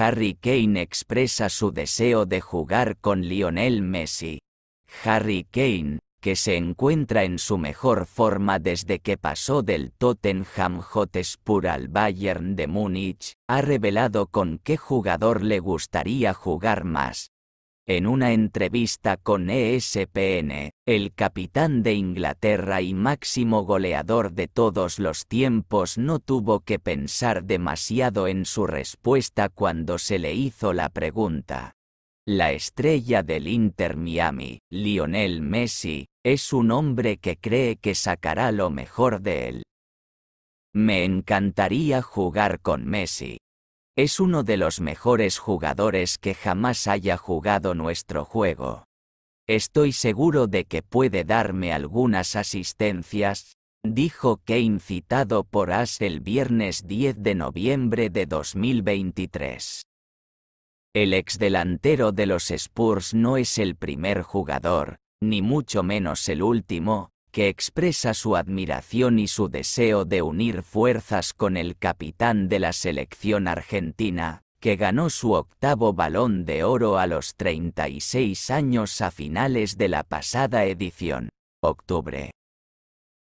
Harry Kane expresa su deseo de jugar con Lionel Messi. Harry Kane, que se encuentra en su mejor forma desde que pasó del Tottenham Hotspur al Bayern de Múnich, ha revelado con qué jugador le gustaría jugar más. En una entrevista con ESPN, el capitán de Inglaterra y máximo goleador de todos los tiempos no tuvo que pensar demasiado en su respuesta cuando se le hizo la pregunta. La estrella del Inter Miami, Lionel Messi, es un hombre que cree que sacará lo mejor de él. Me encantaría jugar con Messi, es uno de los mejores jugadores que jamás haya jugado nuestro juego. Estoy seguro de que puede darme algunas asistencias, dijo Kane citado por As el viernes 10 de noviembre de 2023. El exdelantero de los Spurs no es el primer jugador, ni mucho menos el último, que expresa su admiración y su deseo de unir fuerzas con el capitán de la selección argentina, que ganó su octavo balón de oro a los 36 años a finales de la pasada edición, octubre.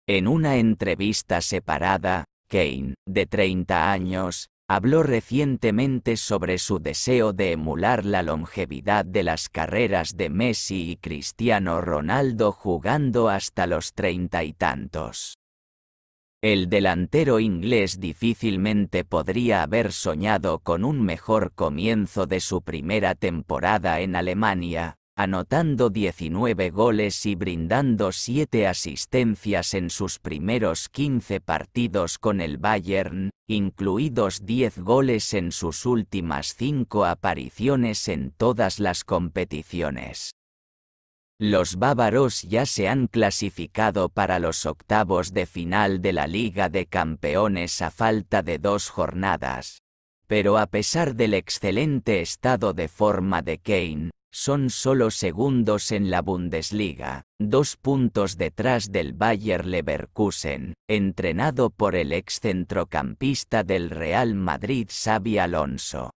En una entrevista separada, Kane, de 30 años, habló recientemente sobre su deseo de emular la longevidad de las carreras de Messi y Cristiano Ronaldo jugando hasta los treinta y tantos. El delantero inglés difícilmente podría haber soñado con un mejor comienzo de su primera temporada en Alemania, anotando 19 goles y brindando 7 asistencias en sus primeros 15 partidos con el Bayern, incluidos 10 goles en sus últimas 5 apariciones en todas las competiciones. Los bávaros ya se han clasificado para los octavos de final de la Liga de Campeones a falta de dos jornadas. Pero a pesar del excelente estado de forma de Kane, son solo segundos en la Bundesliga, dos puntos detrás del Bayer Leverkusen, entrenado por el ex centrocampista del Real Madrid Xavi Alonso.